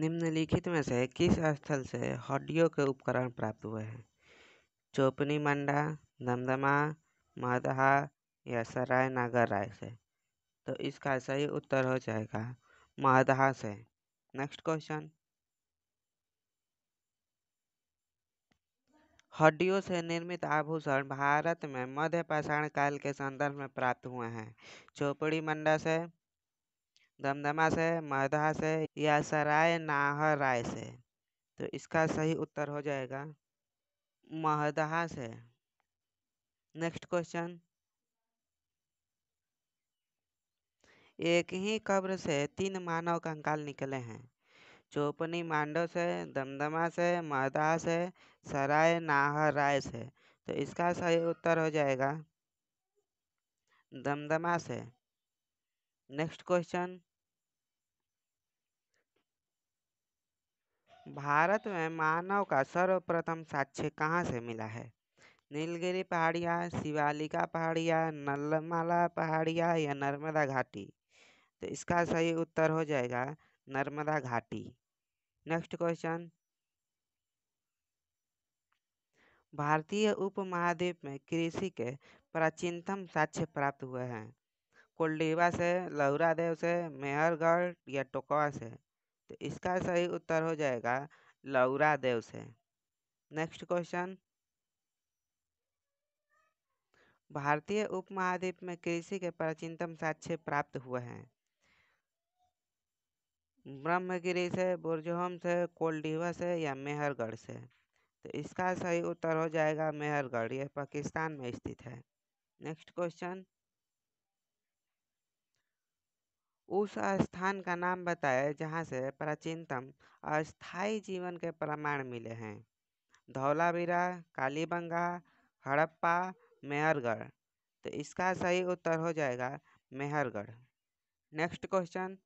निम्नलिखित में से किस स्थल से हड्डियों के उपकरण प्राप्त हुए हैं चोपनी मंडा दमदमा मदहा या सराय नागर राय से तो इसका सही उत्तर हो जाएगा मदहा से नेक्स्ट क्वेश्चन हड्डियों से निर्मित आभूषण भारत में मध्य पाषाण काल के संदर्भ में प्राप्त हुए हैं चोपड़ी मंडा से दमदमा से मदहा से या सराय नाहर राय से तो इसका सही उत्तर हो जाएगा महदहा से नेक्स्ट क्वेश्चन एक ही कब्र से तीन मानव कंकाल निकले हैं चोपनी मांडो से दमदमा से मरदहा से सराय नाहर राय से तो इसका सही उत्तर हो जाएगा दमदमा से नेक्स्ट क्वेश्चन भारत में मानव का सर्वप्रथम साक्ष्य कहाँ से मिला है नीलगिरी पहाड़िया शिवालिका पहाड़िया नलमाला पहाड़िया या नर्मदा घाटी तो इसका सही उत्तर हो जाएगा नर्मदा घाटी नेक्स्ट क्वेश्चन भारतीय उपमहाद्वीप में कृषि के प्राचीनतम साक्ष्य प्राप्त हुए हैं कोल्डीवा से लहुरादेव से मेहरगढ़ या टोकवा से तो इसका सही उत्तर हो जाएगा लौरा देव से नेक्स्ट क्वेश्चन भारतीय उपमहाद्वीप में कृषि के प्राचीनतम साक्ष्य प्राप्त हुए हैं ब्रह्मगिरी से बुरजहोम से कोलडीवा से या मेहरगढ़ से तो इसका सही उत्तर हो जाएगा मेहरगढ़ यह पाकिस्तान में स्थित है नेक्स्ट क्वेश्चन उस स्थान का नाम बताएं जहाँ से प्राचीनतम अस्थायी जीवन के प्रमाण मिले हैं धौलावीरा कालीबंगा हड़प्पा मेहरगढ़ तो इसका सही उत्तर हो जाएगा मेहरगढ़ नेक्स्ट क्वेश्चन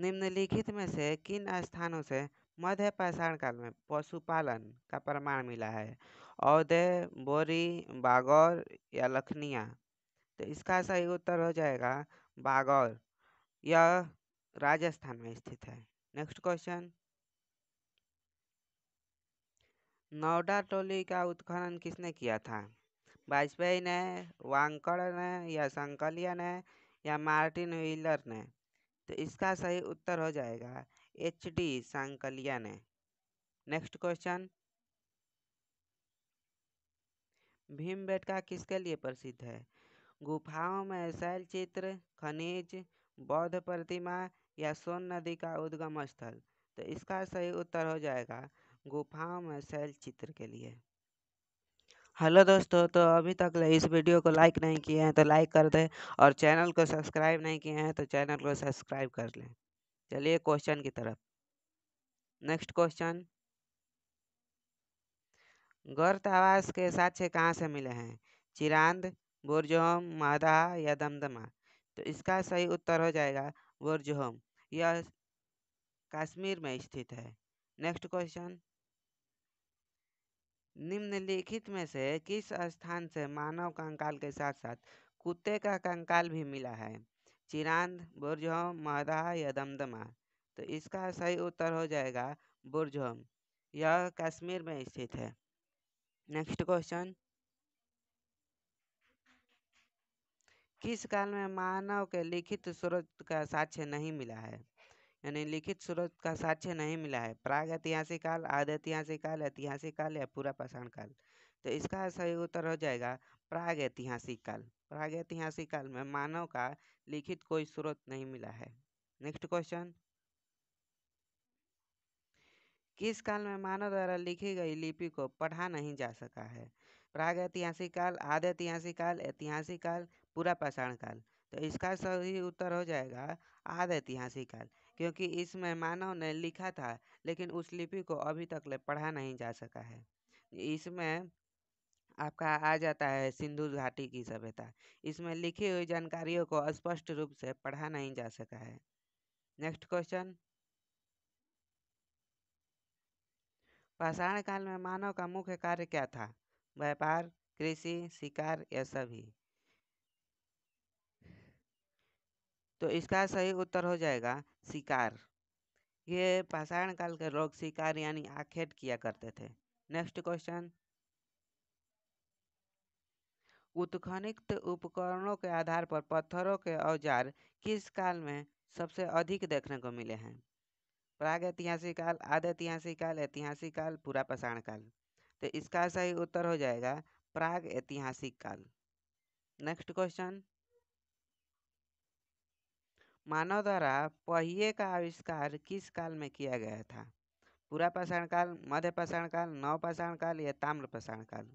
निम्नलिखित में से किन स्थानों से मध्य पाषाण काल में पशुपालन का प्रमाण मिला है औदे बोरी बागौर या लखनिया तो इसका सही उत्तर हो जाएगा बागौर यह राजस्थान में स्थित है नेक्स्ट क्वेश्चन नौडा टोली का उत्खनन किसने किया था वाजपेयी ने वांकड़ ने या संकलिया ने या मार्टिन व्हीलर ने तो इसका सही उत्तर हो जाएगा एच डी संकलिया ने नेक्स्ट क्वेश्चन भीम बेटका किसके लिए प्रसिद्ध है गुफाओं में शैल चित्र खनिज बौद्ध प्रतिमा या सोन नदी का उद्गम स्थल तो इसका सही उत्तर हो जाएगा गुफाओं में शैल चित्र के लिए हेलो दोस्तों तो अभी तक इस वीडियो को लाइक नहीं किए हैं तो लाइक कर दें और चैनल को सब्सक्राइब नहीं किए हैं तो चैनल को सब्सक्राइब कर लें चलिए क्वेश्चन की तरफ नेक्स्ट क्वेश्चन गर्त आवास के साक्ष्य कहाँ से मिले हैं चिरांद बुरजोहम मादा या दमदमा तो इसका सही उत्तर हो जाएगा बुरजोहम यह कश्मीर में स्थित है नेक्स्ट क्वेश्चन निम्नलिखित में से किस स्थान से मानव कंकाल के साथ साथ कुत्ते का कंकाल भी मिला है चिरांद बुरजोहम मादा या दमदमा तो इसका सही उत्तर हो जाएगा बुरजोहम यह कश्मीर में स्थित है नेक्स्ट क्वेश्चन किस काल में मानव के लिखित स्रोत का साक्ष्य नहीं मिला है यानी लिखित स्रोत का साक्ष्य नहीं मिला है प्राग ऐतिहासिक काल आद ऐतिहासिक काल ऐतिहासिक काल या पूरा पाषाण काल तो इसका सही उत्तर हो जाएगा प्राग ऐतिहासिक काल प्राग ऐतिहासिक काल में मानव का लिखित कोई स्रोत नहीं मिला है नेक्स्ट क्वेश्चन किस काल में मानव द्वारा लिखी गई लिपि को पढ़ा नहीं जा सका है प्राग ऐतिहासिक काल आद ऐतिहासिक काल ऐतिहासिक काल पूरा पाषाण काल तो इसका सही उत्तर हो जाएगा आद ऐतिहासिक काल क्योंकि इसमें मानव ने लिखा था लेकिन उस लिपि को अभी तक पढ़ा नहीं जा सका है इसमें आपका आ जाता है सिंधु घाटी की सभ्यता इसमें लिखी हुई जानकारियों को स्पष्ट रूप से पढ़ा नहीं जा सका है नेक्स्ट क्वेश्चन पाषाण काल में मानव का मुख्य कार्य क्या था व्यापार कृषि शिकार यह सभी तो इसका सही उत्तर हो जाएगा शिकार ये पाषाण काल के लोग शिकार यानी आखेट किया करते थे नेक्स्ट क्वेश्चन उत्खनित उपकरणों के आधार पर पत्थरों के औजार किस काल में सबसे अधिक देखने को मिले हैं प्राग ऐतिहासिक काल आद ऐतिहासिक काल ऐतिहासिक काल पूरा पाषाण काल तो इसका सही उत्तर हो जाएगा प्राग ऐतिहासिक काल नेक्स्ट क्वेश्चन मानव द्वारा पहिए का आविष्कार किस काल में किया गया था पूरा पाषाण काल मध्य पाषाण काल नव पाषाण काल या ताम्र पाषाण काल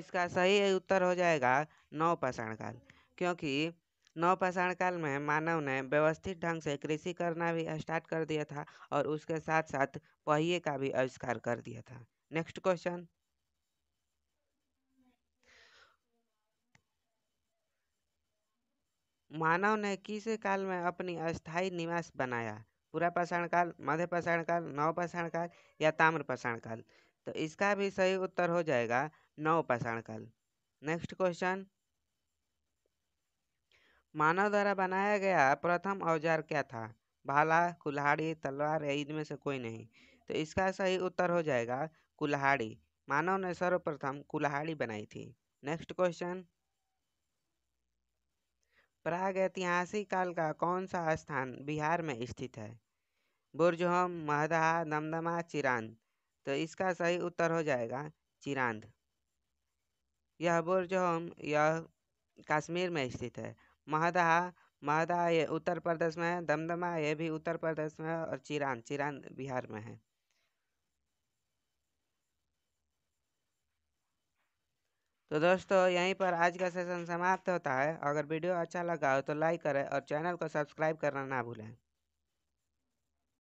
इसका सही उत्तर हो जाएगा नव पाषाण काल क्योंकि नव पाषाण काल में मानव ने व्यवस्थित ढंग से कृषि करना भी स्टार्ट कर दिया था और उसके साथ साथ पहिए का भी आविष्कार कर दिया था नेक्स्ट क्वेश्चन मानव ने किस काल में अपनी अस्थायी निवास बनाया पूरा पाषाण काल मध्य पाषाण काल नव पाषाण काल या ताम्र पाषाण काल तो इसका भी सही उत्तर हो जाएगा नव पाषाण काल नेक्स्ट क्वेश्चन मानव द्वारा बनाया गया प्रथम औजार क्या था भाला कुल्हाड़ी तलवार या इनमें से कोई नहीं तो इसका सही उत्तर हो जाएगा कुल्हाड़ी मानव ने सर्वप्रथम कुल्हाड़ी बनाई थी नेक्स्ट क्वेश्चन प्राग ऐतिहासिक काल का कौन सा स्थान बिहार में स्थित है बुरजहोम महदहा दमदमा चिरांद तो इसका सही उत्तर हो जाएगा चिरांद यह बुरजहोम यह कश्मीर में स्थित है महदहा महदहा ये उत्तर प्रदेश में है दमदमा ये भी उत्तर प्रदेश में है और चिरांद चिरांद बिहार में है तो दोस्तों यहीं पर आज का सेशन समाप्त होता है अगर वीडियो अच्छा लगा हो तो लाइक करें और चैनल को सब्सक्राइब करना ना भूलें